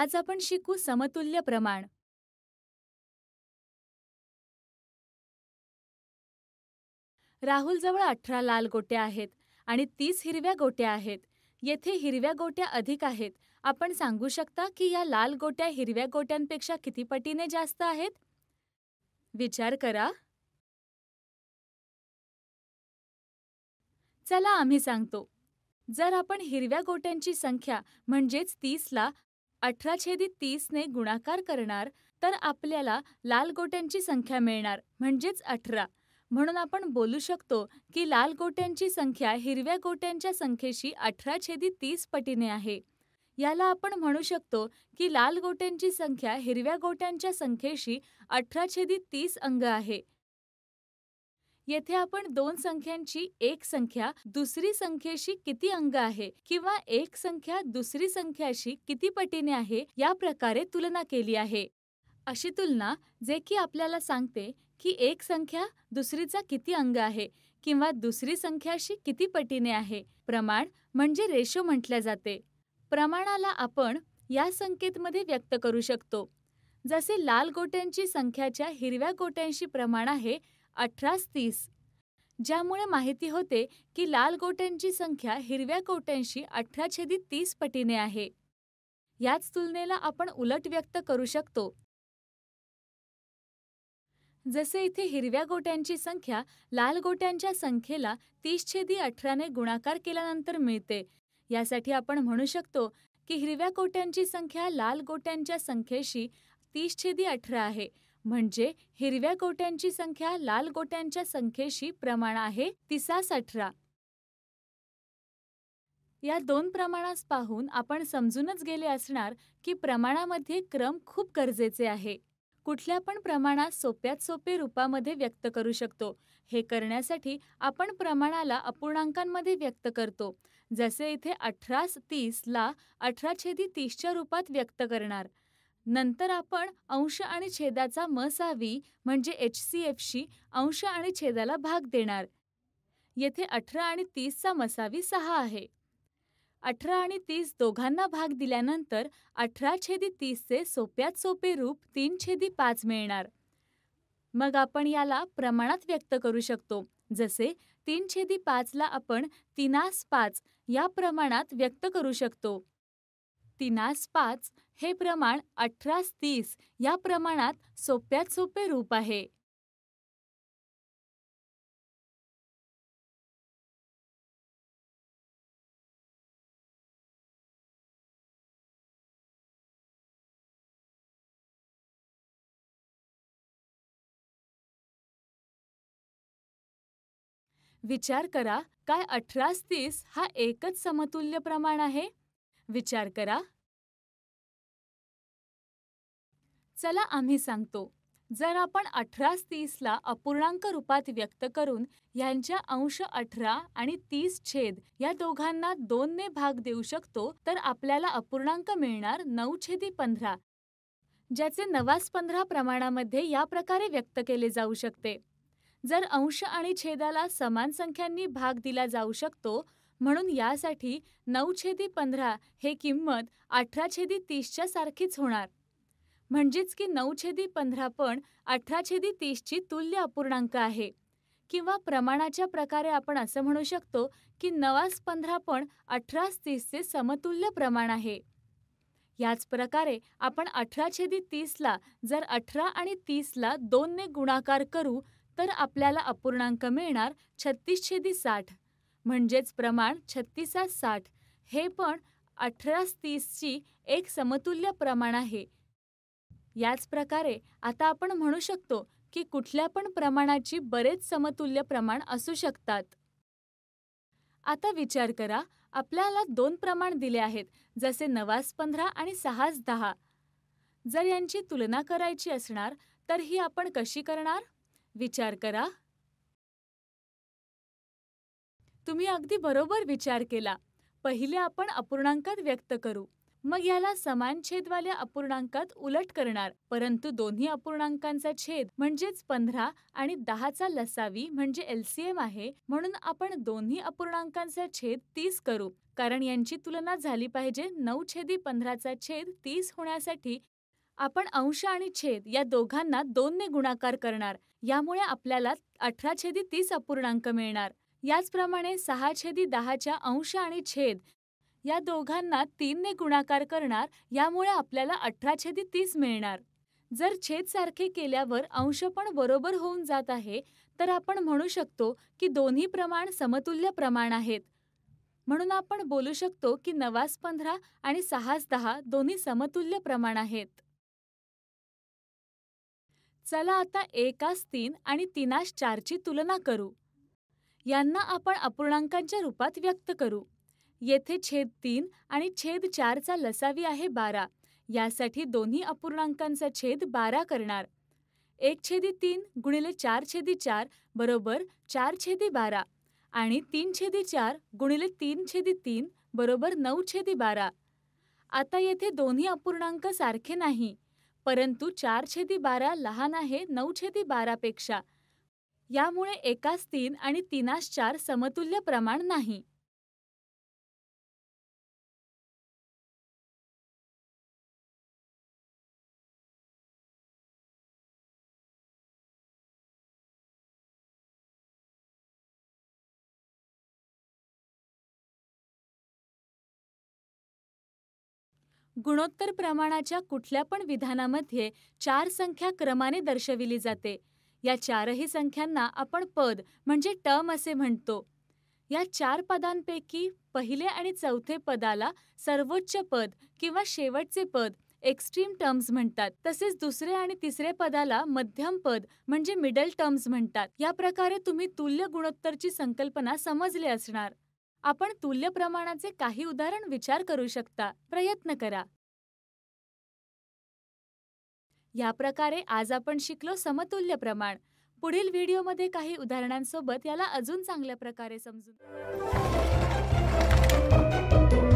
आज आपण शिकू समतुल्य प्रमाण राहुलजवळ अठरा लाल गोट्या आहेत आणि तीस हिरव्या गोट्या आहेत येथे हिरव्या गोट्या अधिक आहेत आपण सांगू शकता की या लाल गोट्या हिरव्या गोट्यांपेक्षा किती पटीने जास्त आहेत विचार करा चला आम्ही सांगतो जर आपण हिरव्या गोट्यांची संख्या म्हणजेच तीसला अठरा छेदी तीसने गुणाकार करणार तर आपल्याला लाल गोट्यांची संख्या मिळणार म्हणजेच अठरा म्हणून आपण बोलू शकतो की लाल गोट्यांची संख्या हिरव्या गोट्यांच्या संख्येशी अठरा छेदी तीस पटीने आहे याला आपण म्हणू शकतो की लाल गोट्यांची संख्या हिरव्या गोट्यांच्या संख्येशी अठरा छेदी तीस अंग आहे येथे आपण दोन संख्यांची एक संख्या दुसरी संख्येशी किती अंग आहे किंवा एक संख्या दुसरी संख्याशी किती पटीने आहे या प्रकारे तुलना केली आहे अशी तुलना जे की आपल्याला सांगते की एक संख्या दुसरीचा किती अंग आहे किंवा दुसरी संख्याशी किती पटीने आहे प्रमाण म्हणजे रेशो म्हटल्या जाते प्रमाणाला आपण या संकेतमध्ये व्यक्त करू शकतो जसे लाल गोट्यांची संख्याच्या हिरव्या गोट्यांशी प्रमाण आहे अठरास तीस ज्यामुळे माहिती होते की लाल गोट्यांची संख्या हिरव्या कोट्यांशी अठरा छेदी तीस पटीने आहे याच तुलनेला आपण उलट व्यक्त करू शकतो जसे इथे हिरव्या गोट्यांची संख्या लाल गोट्यांच्या संख्येला तीस छेदी अठराने गुणाकार केल्यानंतर मिळते यासाठी आपण म्हणू शकतो की हिरव्या कोट्यांची संख्या लाल गोट्यांच्या संख्येशी तीस छेदी अठरा आहे म्हणजे हिरव्या गोट्यांची संख्या लाल गोट्यांच्या संख्येशी प्रमाण आहे तिसा अठरा या दोन प्रमाणास पाहून आपण समजूनच गेले असणार की प्रमाणामध्ये क्रम खूप गरजेचे आहे कुठल्या पण प्रमाणात सोप्यात सोपे रूपामध्ये व्यक्त करू शकतो हे करण्यासाठी आपण प्रमाणाला अपूर्णांकांमध्ये व्यक्त करतो जसे इथे अठरास ला अठरा छेदी तीसच्या रूपात व्यक्त करणार नंतर आपण अंश आणि छेदाचा मसावी म्हणजे एच सी शी अंश आणि छेदाला भाग देणार येथे अठरा आणि तीसचा मसावी सहा आहे अठरा आणि तीस दोघांना भाग दिल्यानंतर अठरा छेदी तीसचे सोप्यात सोपे रूप तीन छेदी पाच मिळणार मग आपण याला प्रमाणात व्यक्त करू शकतो जसे तीन छेदी पाचला आपण तिनास पाच या प्रमाणात व्यक्त करू शकतो तिनास पाच हे प्रमाण अठरास तीस या प्रमाणात सोप्यात सोपे रूप आहे विचार करा काय अठरास तीस हा एकच समतुल्य प्रमाण आहे विचार करा चला आम्ही सांगतो जर आपण अठरा तीसला अपूर्णांक रूपात व्यक्त करून यांच्या अंश अठरा आणि तीस छेद या दोघांना दोनने भाग देऊ शकतो तर आपल्याला अपूर्णांक मिळणार नऊ छेदी पंधरा ज्याचे नवास पंधरा प्रमाणामध्ये या प्रकारे व्यक्त केले जाऊ शकते जर अंश आणि छेदाला समान संख्यांनी भाग दिला जाऊ शकतो म्हणून यासाठी नऊ छेदी पंधरा हे किंमत अठरा छेदी तीसच्या सारखीच होणार म्हणजेच की नऊ छेदी पंधरा पण अठरा छेदी तीसची तुल्य अपूर्णांक आहे किंवा प्रमाणाच्या प्रकारे आपण असं म्हणू शकतो की नवास पंधरा पण अठरास तीसचे समतुल्य प्रमाण आहे याच प्रकारे आपण अठरा छेदी तीसला जर अठरा आणि तीसला दोनने गुणाकार करू तर आपल्याला अपूर्णांक मिळणार छत्तीस छेदी साठ म्हणजेच प्रमाण छत्तीसास साठ हे पण अठरा तीसची एक समतुल्य प्रमाण आहे याच प्रकारे आता आपण म्हणू शकतो की कुठल्या पण प्रमाणाची बरेच समतुल्य प्रमाण असू शकतात आता विचार करा आपल्याला दोन प्रमाण दिले आहेत जसे नवास पंधरा आणि सहास दहा जर यांची तुलना करायची असणार तर ही आपण कशी करणार विचार करा तुम्ही अगदी बरोबर विचार केला पहिले आपण अपूर्णांकात व्यक्त करू मग याला समान छेदवाल्या अपूर्णांकात उलट करणार परंतु दोन्ही अपूर्णांकांचा छेद म्हणजेच पंधरा आणि दहाचा लसावी म्हणजे एलसीएम आहे म्हणून आपण दोन्ही अपूर्णांकांचा छेद तीस करू कारण यांची तुलना झाली पाहिजे नऊ छेदी पंधराचा छेद तीस होण्यासाठी आपण अंश आणि छेद या दोघांना दोनने गुणाकार करणार यामुळे आपल्याला अठरा छेदी तीस अपूर्णांक मिळणार याचप्रमाणे सहा छेदी दहाच्या अंश आणि छेद या दोघांना तीनने गुणाकार करणार यामुळे आपल्याला अठरा छेदी तीस मिळणार जर छेद सारखे केल्यावर अंश पण बरोबर होऊन जात आहे तर आपण म्हणू शकतो की दोन्ही प्रमाण समतुल्य प्रमाण आहेत म्हणून आपण बोलू शकतो की नवास पंधरा आणि सहास दहा दोन्ही समतुल्य प्रमाण आहेत चला आता एकास तीन आणि तीनास चारची तुलना करू यांना आपण अपूर्णांकांच्या रूपात व्यक्त करू येथे छेद तीन आणि छेद चारचा लसावी आहे बारा यासाठी दोन्ही अपूर्णांकांचा छेद बारा करणार एक छेदी तीन गुणिले चार छेदी चार बरोबर चार छेदी बारा आणि तीन छेदी चार गुणिले तीन छेदी तीन बरोबर नऊ छेदी बारा आता येथे दोन्ही अपूर्णांक सारखे नाही परंतु चार छेदी बारा लहान आहे नऊ छेदी बारापेक्षा यामुळे एकास तीन आणि तीनास चार समतुल्य प्रमाण नाही. गुणोत्तर प्रमाणाच्या कुठल्या पण विधानामध्ये चार संख्या क्रमाने दर्शविली जाते या चारही संख्यांना आपण पद म्हणजे टर्म असे म्हणतो या चार पदांपैकी पहिले आणि चौथे पदाला सर्वोच्च पद किंवा शेवटचे पद एक्स्ट्रीम टर्म्स म्हणतात तसेच दुसरे आणि तिसरे पदाला मध्यम पद म्हणजे मिडल टर्म्स म्हणतात या प्रकारे तुम्ही तुल्य गुणोत्तरची संकल्पना समजले असणार आपण तुल्य प्रमाणाचे काही उदाहरण विचार करू शकता प्रयत्न करा या प्रकारे आज आपण शिकलो समतुल्य प्रमाण पुढील व्हिडिओमध्ये काही उदाहरणांसोबत याला अजून चांगल्या प्रकारे समजून